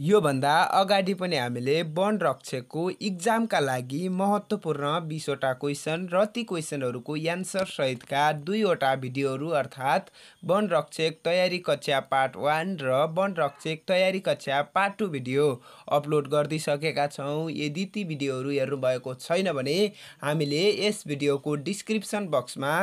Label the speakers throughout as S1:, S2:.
S1: योभन्दा अगाडि पनि हामीले वन रक्षकको इक्जामका लागि महत्त्वपूर्ण बिसवटा क्वेसन र ती क्वेसनहरूको सहितका दुईवटा भिडियोहरू अर्थात् वन रक्षक तयारी कक्षा पार्ट वान र वन रक्षक तयारी कक्षा पार्ट टू भिडियो अपलोड गरिदिइसकेका छौँ यदि ती भिडियोहरू हेर्नुभएको छैन भने हामीले यस भिडियोको डिस्क्रिप्सन बक्समा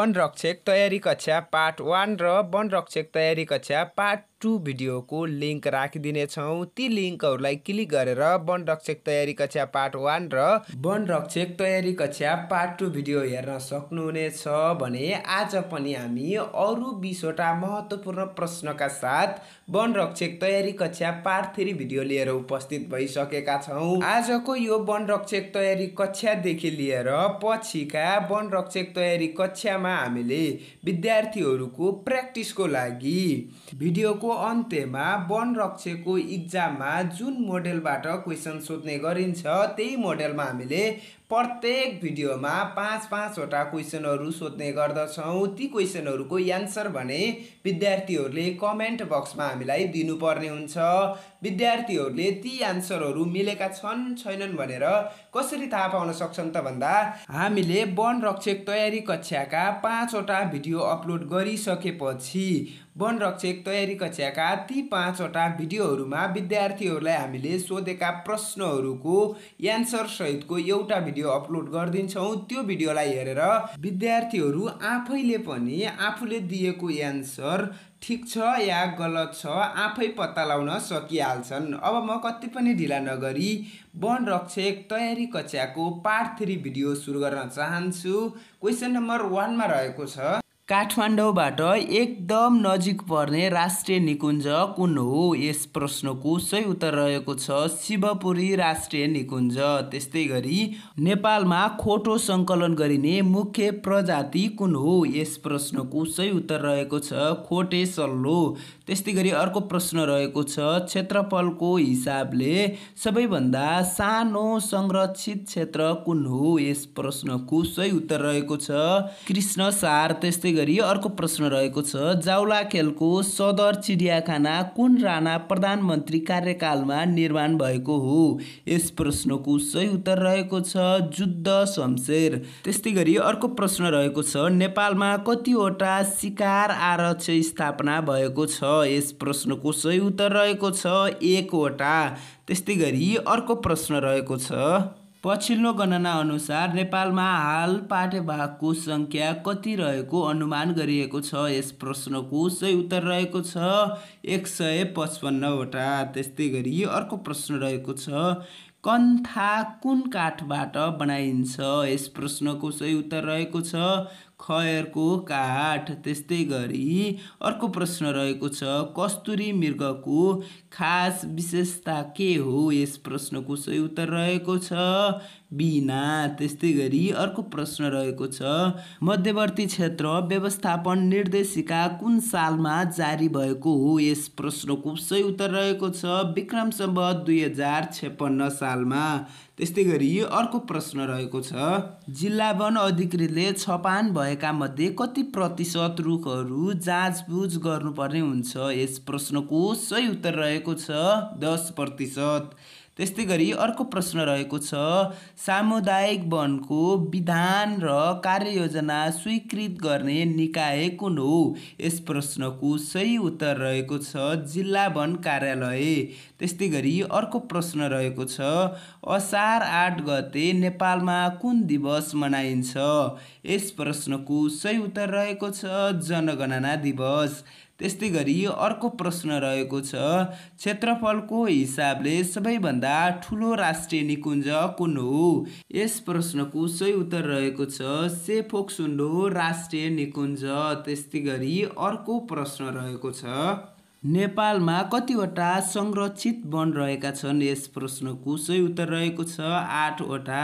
S1: वन रक्षक तयारी कक्षा पार्ट वान र वन रक्षक तयारी कक्षा पार्ट टु भिडियोको लिङ्क राखिदिनेछौँ ती लिङ्कहरूलाई क्लिक गरेर वन रक्षक तयारी कक्षा पार्ट वान र वन रक्षक तयारी कक्षा पार्ट टू भिडियो हेर्न सक्नुहुनेछ भने आज पनि हामी अरू बिसवटा महत्त्वपूर्ण प्रश्नका साथ वन रक्षक तयारी कक्षा पार्ट थ्री भिडियो लिएर उपस्थित भइसकेका छौँ आजको यो वन रक्षक तयारी कक्षादेखि लिएर पछिका वन रक्षक तयारी कक्षामा हामीले विद्यार्थीहरूको प्र्याक्टिसको लागि भिडियोको वर्षको अन्त्यमा वनरक्षको इक्जाममा जुन मोडेलबाट क्वेसन सोध्ने गरिन्छ त्यही मोडेलमा हामीले प्रत्येक भिडियोमा पाँच पाँचवटा क्वेसनहरू सोध्ने गर्दछौँ ती क्वेसनहरूको एन्सर भने विद्यार्थीहरूले कमेन्ट बक्समा हामीलाई दिनुपर्ने हुन्छ विद्यार्थीहरूले ती एन्सरहरू मिलेका छन् छैनन् भनेर कसरी थाहा पाउन सक्छन् त भन्दा हामीले वन रक्षक तयारी कक्षाका पाँचवटा भिडियो अपलोड गरिसकेपछि रक्षक तयारी कक्षाका ती पाँचवटा भिडियोहरूमा विद्यार्थीहरूलाई हामीले सोधेका प्रश्नहरूको एन्सरसहितको एउटा भिडियो अपलोड गरिदिन्छौँ त्यो भिडियोलाई हेरेर विद्यार्थीहरू आफैले पनि आफूले दिएको एन्सर ठिक छ या गलत छ आफै पत्ता लगाउन सकिहाल्छन् अब म कति पनि ढिला नगरी वन रक्षक तयारी कक्षाको पार्ट थ्री भिडियो सुरु गर्न चाहन्छु क्वेसन नम्बर वानमा रहेको छ काठमाडौँबाट एकदम नजिक पर्ने राष्ट्रिय निकुञ्ज कुन हो यस प्रश्नको सही उत्तर रहेको छ शिवपुरी राष्ट्रिय निकुञ्ज त्यस्तै गरी नेपालमा खोटो सङ्कलन गरिने मुख्य प्रजाति कुन हो यस प्रश्नको सही उत्तर रहेको छ खोटे सल्लो त्यस्तै गरी अर्को प्रश्न रहेको छ क्षेत्रफलको हिसाबले सबैभन्दा सानो संरक्षित क्षेत्र कुन हो यस प्रश्नको सही उत्तर रहेको छ कृष्णसार त्यस्तै गरी अर्को प्रश्न रहेको छ जाउला खेलको सदर चिडियाखाना कुन राणा प्रधानमन्त्री कार्यकालमा निर्माण भएको हो यस प्रश्नको सही उत्तर रहेको छ जुद्ध शमशेर त्यस्तै गरी अर्को प्रश्न रहेको छ नेपालमा कतिवटा शिकार आरक्ष स्थापना भएको छ यस प्रश्नको सही उत्तर रहेको छ एकवटा त्यस्तै गरी अर्को प्रश्न रहेको छ पछिल्लो गणना अनुसार नेपालमा हाल भागको सङ्ख्या कति रहेको अनुमान गरिएको छ यस प्रश्नको सही उत्तर रहेको छ एक सय पचपन्नवटा त्यस्तै गरी अर्को प्रश्न रहेको छ कन्था कुन काठबाट बनाइन्छ यस प्रश्नको सही उत्तर रहेको छ खयरको काठ त्यस्तै गरी अर्को प्रश्न रहेको छ कस्तुरी मृगको खास विशेषता के हो यस प्रश्नको सही उत्तर रहेको छ बिना त्यस्तै गरी अर्को प्रश्न रहेको छ मध्यवर्ती क्षेत्र व्यवस्थापन निर्देशिका कुन सालमा जारी भएको हो यस प्रश्नको सही उत्तर रहेको छ विक्रम सम्बत दुई हजार छेपन्न सालमा त्यस्तै गरी अर्को प्रश्न रहेको छ जिल्ला वन अधिकृतले छपान भएका मध्ये कति प्रतिशत रुखहरू जाँचबुझ गर्नुपर्ने हुन्छ यस प्रश्नको सही उत्तर रहेको छ दस प्रतिशत त्यस्तै गरी अर्को प्रश्न रहेको छ सामुदायिक वनको विधान र कार्ययोजना स्वीकृत गर्ने निकाय कुन हो यस प्रश्नको सही उत्तर रहेको छ जिल्ला वन कार्यालय त्यस्तै गरी अर्को प्रश्न रहेको छ असार आठ गते नेपालमा कुन दिवस मनाइन्छ यस प्रश्नको सही उत्तर रहेको छ जनगणना दिवस त्यस्तै गरी अर्को प्रश्न रहेको छ क्षेत्रफलको हिसाबले सबैभन्दा ठुलो राष्ट्रिय निकुञ्ज कुन हो यस प्रश्नको सही उत्तर रहेको छ सेफोक्सुन्डो राष्ट्रिय निकुञ्ज त्यस्तै गरी अर्को प्रश्न रहेको छ नेपालमा कतिवटा संरक्षित वन रहेका छन् यस प्रश्नको सही उत्तर रहेको छ आठवटा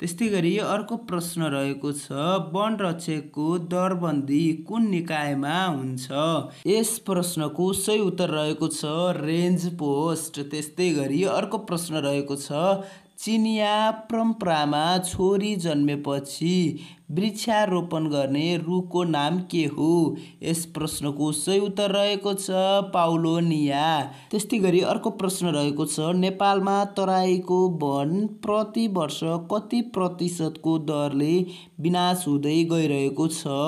S1: त्यस्तै गरी अर्को प्रश्न रहेको छ वन रक्षकको दरबन्दी कुन निकायमा हुन्छ यस प्रश्नको सही उत्तर रहेको छ रेन्ज पोस्ट त्यस्तै गरी अर्को प्रश्न रहेको छ चिनिया परम्परामा छोरी जन्मेपछि वृक्षारोपण गर्ने रुखको नाम के हो यस प्रश्नको सही उत्तर रहेको छ पाउलोनिया त्यस्तै गरी अर्को प्रश्न रहेको छ नेपालमा तराईको वन प्रति वर्ष कति प्रतिशतको दरले विनाश हुँदै गइरहेको छ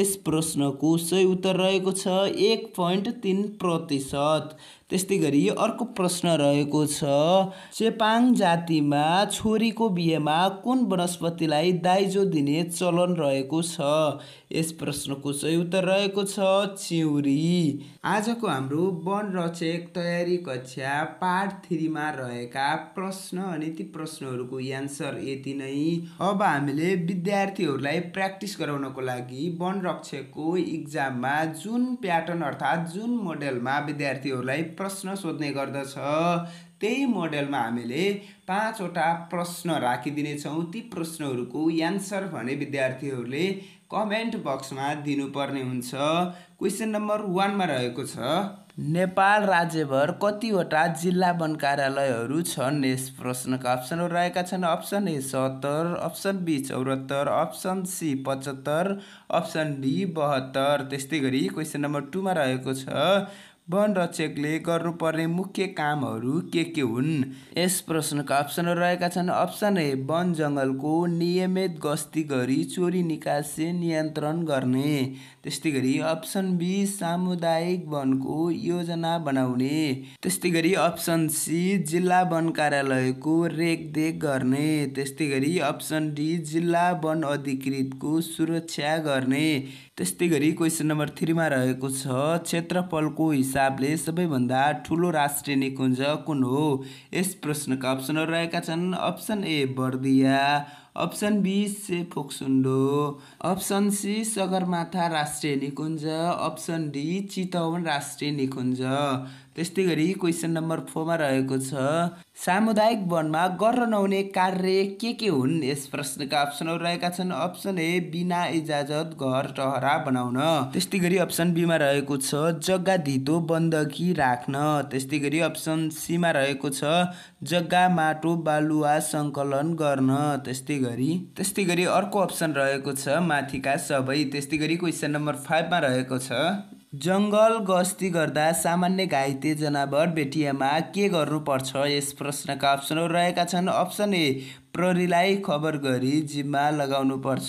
S1: यस प्रश्नको सही उत्तर रहेको छ एक पोइन्ट तिन प्रतिशत त्यस्तै गरी अर्को प्रश्न रहेको छ चेपाङ जातिमा छोरीको बिहेमा कुन वनस्पतिलाई दाइजो दिने चलन रहेको छ यस प्रश्नको सही उत्तर रहेको छ चिउरी आजको हाम्रो वन रचेक तयारी कक्षा पार्ट थ्रीमा रहेका प्रश्न अनि ती प्रश्नहरूको एन्सर यति नै अब हामीले विद्यार्थीहरूलाई प्र्याक्टिस गराउनको लागि वन रक्षकको इक्जाममा जुन प्याटर्न अर्थात् जुन मोडेलमा विद्यार्थीहरूलाई प्रश्न सोध्ने गर्दछ त्यही मोडेलमा हामीले पाँचवटा प्रश्न राखिदिनेछौँ ती प्रश्नहरूको एन्सर भने विद्यार्थीहरूले कमेन्ट बक्समा दिनुपर्ने हुन्छ क्वेसन नम्बर वानमा रहेको छ नेपाल राज्यभर कतिवटा जिल्ला वन कार्यालयहरू छन् यस प्रश्नका अप्सनहरू रहेका छन् अप्सन ए सत्तर अप्सन बी चौरात्तर अप्सन सी पचहत्तर अप्सन डी बहत्तर त्यस्तै गरी क्वेसन नम्बर टूमा रहेको छ वन रक्षकले गर्नुपर्ने मुख्य कामहरू के के हुन् यस प्रश्नका अप्सनहरू रहेका छन् अप्सन ए वन जङ्गलको नियमित गस्ती गरी चोरी निकासी नियन्त्रण गर्ने त्यस्तै गरी अप्सन बी सामुदायिक वनको योजना बनाउने त्यस्तै गरी अप्सन सी जिल्ला वन कार्यालयको रेखदेख गर्ने त्यस्तै गरी अप्सन डी जिल्ला वन अधिकृतको सुरक्षा गर्ने त्यस्तै गरी क्वेसन नम्बर थ्रीमा रहेको छ क्षेत्रफलको हिसाबले सबैभन्दा ठुलो राष्ट्रिय निकुञ्ज कुन हो यस प्रश्नका अप्सनहरू रहेका छन् option A Bardiya option B She Phoksundo option C Sagarmatha राष्ट्रिय निकुञ्ज अप्सन डी चितवन राष्ट्रिय निकुञ्ज त्यस्तै गरी क्वेसन नम्बर फोरमा रहेको छ सामुदायिक वनमा गर्न नहुने कार्य के के हुन् यस प्रश्नका अप्सनहरू रहेका छन् अप्सन ए बिना इजाजत घर टहरा बनाउन त्यस्तै गरी अप्सन बीमा रहेको छ जग्गा धितो बन्दकी राख्न त्यस्तै गरी अप्सन सीमा रहेको छ जग्गा माटो बालुवा सङ्कलन गर्न त्यस्तै गरी त्यस्तै गरी अर्को अप्सन रहेको छ माथिका सबै त्यस्तै गरी क्वेसन नम्बर फाइभमा रहेको छ जङ्गल गस्ती गर्दा सामान्य घाइते जनावर भेटिएमा के गर्नुपर्छ यस प्रश्नका अप्सनहरू रहेका छन् अप्सन ए प्रहरीलाई खबर गरी जिम्मा लगाउनुपर्छ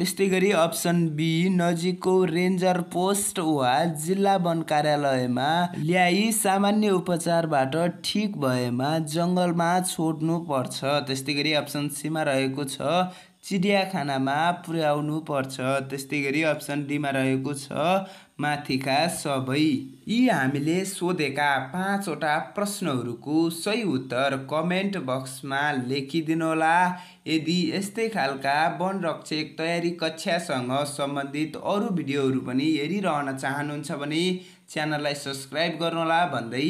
S1: त्यस्तै गरी अप्सन बी नजिकको रेन्जर पोस्ट वा जिल्ला वन कार्यालयमा ल्याई सामान्य उपचारबाट ठिक भएमा जङ्गलमा छोड्नुपर्छ त्यस्तै गरी अप्सन सीमा रहेको छ चिडियाखानामा पुर्याउनु पर्छ त्यस्तै गरी अप्सन डीमा रहेको छ माथिका सबै यी हामीले सोधेका पाँचवटा प्रश्नहरूको सही उत्तर कमेन्ट बक्समा लेखिदिनुहोला यदि यस्तै खालका वनरक्षक तयारी कक्षासँग सम्बन्धित अरू भिडियोहरू पनि हेरिरहन चाहनुहुन्छ भने च्यानललाई सब्सक्राइब गर्नुहोला भन्दै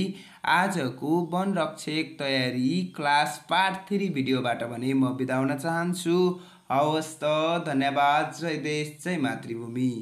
S1: आजको वनरक्षक तयारी क्लास पार्ट थ्री भिडियोबाट भने म बिदा हुन चाहन्छु हवस् त धन्यवाद जय देश जय मातृभूमि